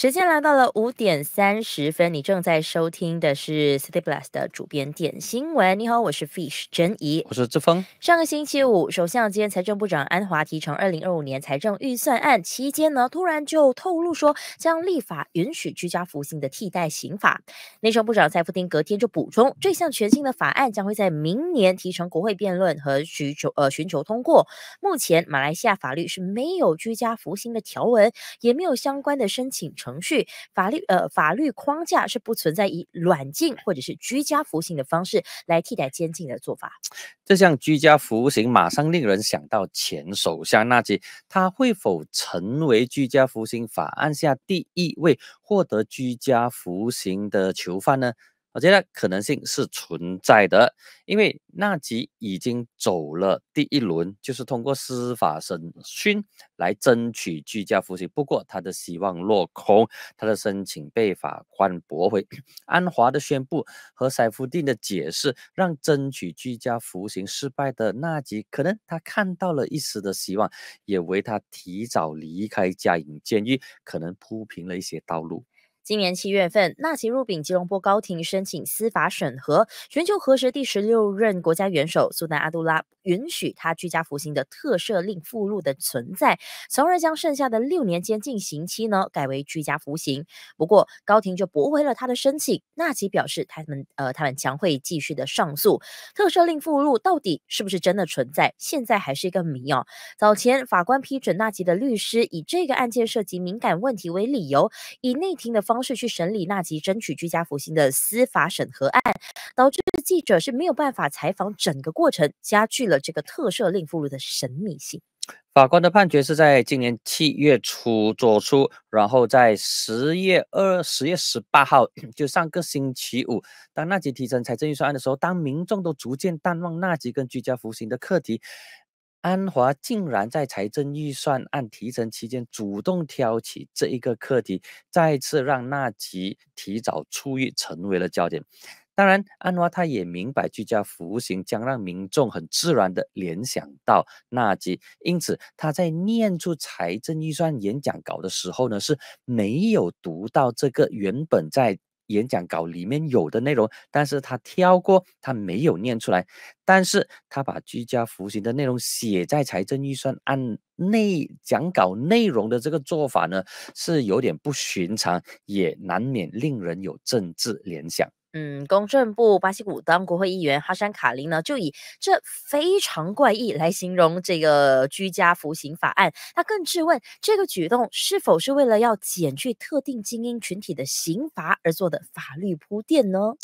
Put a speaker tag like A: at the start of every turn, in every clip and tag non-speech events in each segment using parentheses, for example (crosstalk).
A: 时间来到了五点三十分，你正在收听的是 City Bless 的主编点新闻。你好，我是 Fish 珍怡，我是志峰。上个星期五，首相兼财政部长安华提成二零二五年财政预算案期间呢，突然就透露说将立法允许居家服刑的替代刑法。内政部长蔡福丁隔天就补充，这项全新的法案将会在明年提成国会辩论和寻求呃寻求通过。目前马来西亚法律是没有居家服刑的条文，也没有相关的申请成。程序法律呃法律框架是不存在以软禁或者是居家服刑的方式来替代监禁的做法。
B: 这项居家服刑马上令人想到前首相纳吉，他会否成为居家服刑法案下第一位获得居家服刑的囚犯呢？我觉得可能性是存在的，因为纳吉已经走了第一轮，就是通过司法审讯来争取居家服刑。不过他的希望落空，他的申请被法官驳回。安华的宣布和塞夫定的解释，让争取居家服刑失败的纳吉可能他看到了一丝的希望，也为他提早离开家营监狱可能铺平了一些道路。
A: 今年七月份，纳吉入禀吉隆坡高庭申请司法审核全球核实第十六任国家元首苏丹阿杜拉允许他居家服刑的特赦令附录的存在，从而将剩下的六年监禁刑期呢改为居家服刑。不过，高庭就驳回了他的申请。纳吉表示，他们呃他们将会继续的上诉。特赦令附录到底是不是真的存在，现在还是一个谜哦。早前法官批准纳吉的律师以这个案件涉及敏感问题为理由，以内庭的方。是去审理纳吉争取居家服刑的司法审核案，导致记者是没有办法采访整个过程，加剧了这个特赦令俘虏的神秘性。
B: 法官的判决是在今年七月初作出，然后在十月二、十月十八号，就上个星期五，当纳吉提成财政预算案的时候，当民众都逐渐淡忘纳吉跟居家服刑的课题。安华竟然在财政预算案提成期间主动挑起这一个课题，再次让纳吉提早出狱成为了焦点。当然，安华他也明白居家服务型将让民众很自然的联想到纳吉，因此他在念出财政预算演讲稿的时候呢，是没有读到这个原本在。演讲稿里面有的内容，但是他跳过，他没有念出来，但是他把居家服刑的内容写在财政预算案内讲稿内容的这个做法呢，是有点不寻常，也难免令人有政治联想。
A: 嗯，公正部巴西古当国会议员哈山卡林呢，就以这非常怪异来形容这个居家服刑法案。他更质问这个举动是否是为了要减去特定精英群体的刑罚而做的法律铺垫呢？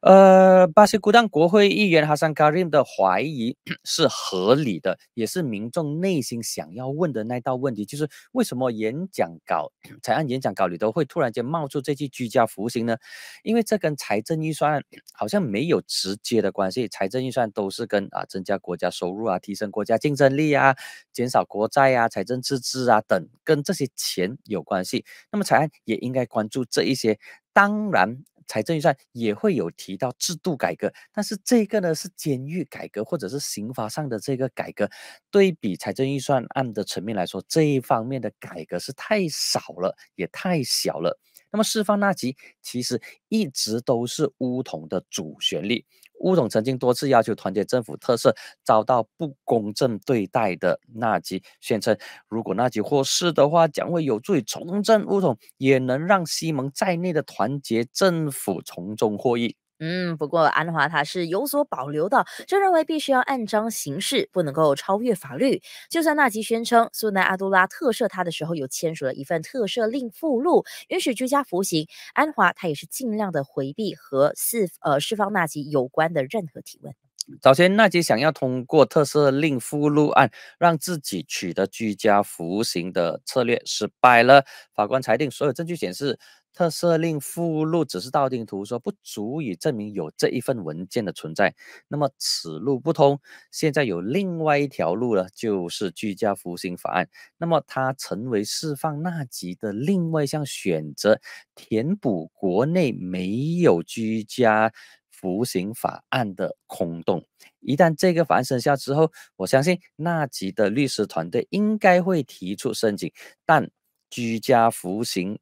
A: 呃，
B: 巴西古当国会议员哈山卡林的怀疑是合理的，也是民众内心想要问的那道问题，就是为什么演讲稿才案演讲稿里头会突然间冒出这句居家服刑呢？因为这跟财政政预算好像没有直接的关系，财政预算都是跟啊增加国家收入啊、提升国家竞争力啊、减少国债啊、财政赤字啊等跟这些钱有关系，那么财案也应该关注这一些。当然。财政预算也会有提到制度改革，但是这个呢是监狱改革或者是刑罚上的这个改革，对比财政预算案的层面来说，这一方面的改革是太少了，也太小了。那么释放纳吉其实一直都是巫统的主旋律。乌统曾经多次要求团结政府特色遭到不公正对待的纳吉宣称，如果纳吉获释的话，将会有助于重振乌统，也能让西蒙在内的团结政府从中获益。嗯，
A: 不过安华他是有所保留的，就认为必须要按章行事，不能够超越法律。就算纳吉宣称苏南阿杜拉特赦他的时候有签署了一份特赦令附录，允许居家服刑，安华他也是尽量的回避和释呃释放纳吉有关的任何提问。
B: 早前纳吉想要通过特赦令附录案让自己取得居家服刑的策略失败了，法官裁定所有证据显示。特赦令附录只是道听图说，不足以证明有这一份文件的存在，那么此路不通。现在有另外一条路了，就是居家服刑法案。那么它成为释放纳吉的另外一项选择，填补国内没有居家服刑法案的空洞。一旦这个法案生效之后，我相信纳吉的律师团队应该会提出申请，但居家服刑。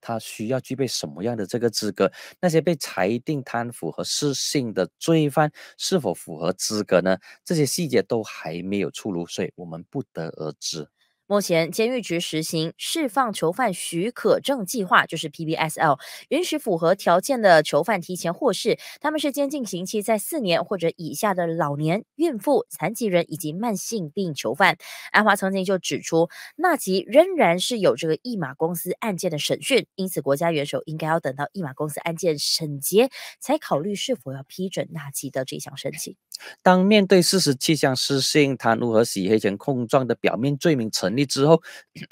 B: 他需要具备什么样的这个资格？那些被裁定贪腐和失信的罪犯是否符合资格呢？这些细节都还没有出炉，所以我们不得而知。
A: 目前，监狱局实行释放囚犯许可证计划，就是 PBSL，允许符合条件的囚犯提前获释。他们是监禁刑期在四年或者以下的老年、孕妇、残疾人以及慢性病囚犯。安华曾经就指出，纳吉仍然是有这个一马公司案件的审讯，因此国家元首应该要等到一马公司案件审结才考虑是否要批准纳吉的这项申请。
B: 当面对四十七项失信、贪污和洗黑钱控状的表面罪名成。之后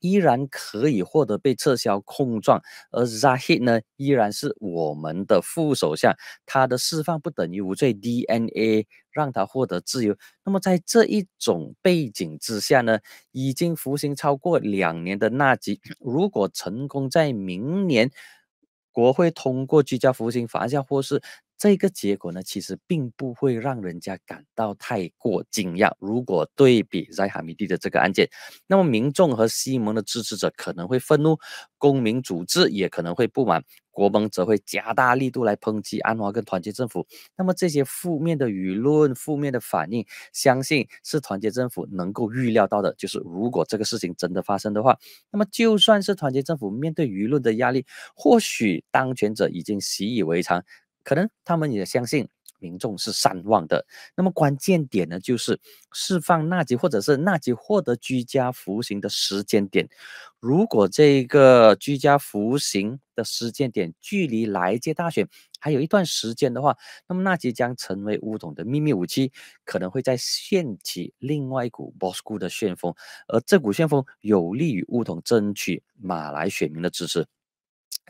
B: 依然可以获得被撤销控状，而扎希呢依然是我们的副首相，他的释放不等于无罪，DNA 让他获得自由。那么在这一种背景之下呢，已经服刑超过两年的纳吉，如果成功在明年国会通过居家服刑罚下，或是。这个结果呢，其实并不会让人家感到太过惊讶。如果对比在哈米蒂的这个案件，那么民众和西蒙的支持者可能会愤怒，公民组织也可能会不满，国盟则会加大力度来抨击安华跟团结政府。那么这些负面的舆论、负面的反应，相信是团结政府能够预料到的。就是如果这个事情真的发生的话，那么就算是团结政府面对舆论的压力，或许当权者已经习以为常。可能他们也相信民众是善忘的。那么关键点呢，就是释放纳吉或者是纳吉获得居家服刑的时间点。如果这个居家服刑的时间点距离来届大选还有一段时间的话，那么纳吉将成为乌统的秘密武器，可能会再掀起另外一股 b o s 保守的旋风，而这股旋风有利于乌统争取马来选民的支持。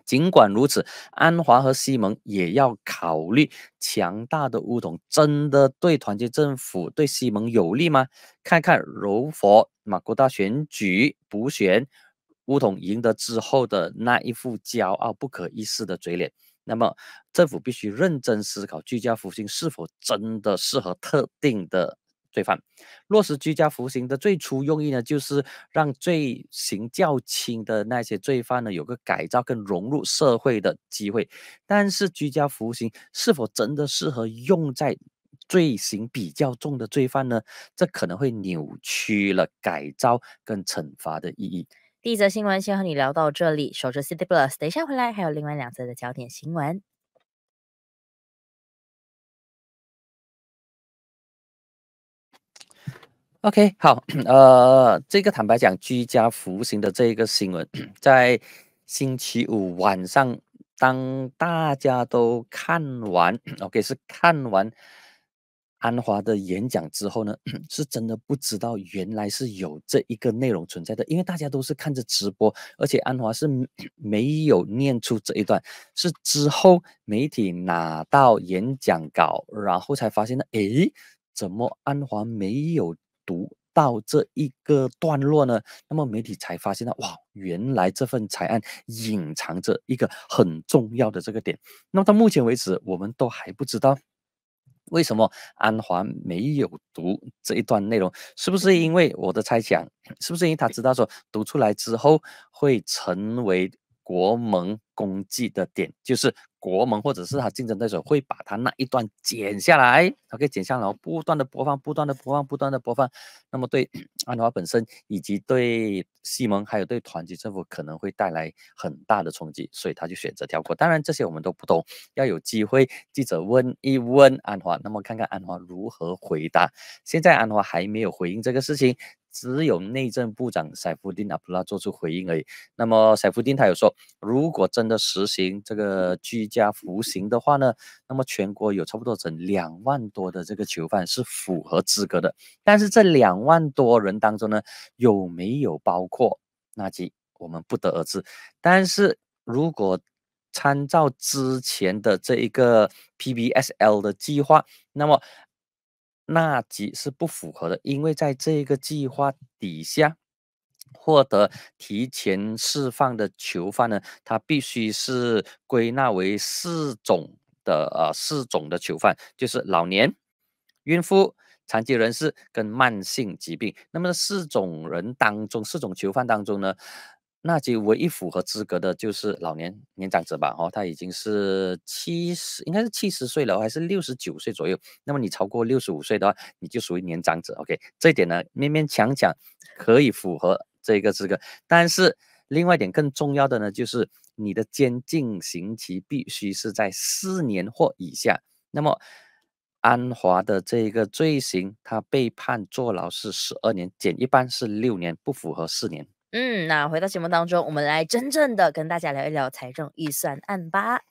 B: 尽管如此，安华和西蒙也要考虑：强大的乌统真的对团结政府、对西蒙有利吗？看看柔佛马国大选举补选，乌统赢得之后的那一副骄傲、不可一世的嘴脸，那么政府必须认真思考：居家复兴是否真的适合特定的？罪犯落实居家服刑的最初用意呢，就是让罪行较轻的那些罪犯呢，有个改造跟融入社会的机会。但是居家服刑是否真的适合用在罪行比较重的罪犯呢？这可能会扭曲了改造跟惩罚的意义。
A: 第一则新闻先和你聊到这里，守着 City Plus 等一下回来，还有另外两则的焦点新闻。OK，好，
B: 呃，这个坦白讲，居家服刑的这一个新闻，在星期五晚上，当大家都看完，OK，是看完安华的演讲之后呢，是真的不知道原来是有这一个内容存在的，因为大家都是看着直播，而且安华是没有念出这一段，是之后媒体拿到演讲稿，然后才发现的，诶。怎么安华没有？读到这一个段落呢，那么媒体才发现到，哇，原来这份裁案隐藏着一个很重要的这个点。那么到目前为止，我们都还不知道，为什么安华没有读这一段内容，是不是因为我的猜想？是不是因为他知道说，读出来之后会成为？国盟攻击的点就是国盟或者是他竞争对手会把他那一段剪下来，他可以剪下来，不断的播放，不断的播放，不断的播放。那么对 (coughs) 安华本身，以及对西蒙，还有对团结政府可能会带来很大的冲击，所以他就选择跳过。当然，这些我们都不懂，要有机会记者问一问安华，那么看看安华如何回答。现在安华还没有回应这个事情。只有内政部长塞夫丁·阿布拉做出回应而已。那么，塞夫丁他有说，如果真的实行这个居家服刑的话呢，那么全国有差不多整两万多的这个囚犯是符合资格的。但是这两万多人当中呢，有没有包括纳吉，我们不得而知。但是如果参照之前的这一个 PBSL 的计划，那么那吉是不符合的，因为在这个计划底下获得提前释放的囚犯呢，他必须是归纳为四种的呃四种的囚犯，就是老年、孕妇、残疾人士跟慢性疾病。那么四种人当中，四种囚犯当中呢？那就唯一符合资格的就是老年年长者吧，哦，他已经是七十，应该是七十岁了，还是六十九岁左右。那么你超过六十五岁的话，你就属于年长者。OK，这一点呢，勉勉强强可以符合这个资格。但是另外一点更重要的呢，就是你的监禁刑期必须是在四年或以下。那么安华的这个罪行，他被判坐牢是十二年，减一半是六年，不符合四年。
A: 嗯，那回到节目当中，我们来真正的跟大家聊一聊财政预算案吧。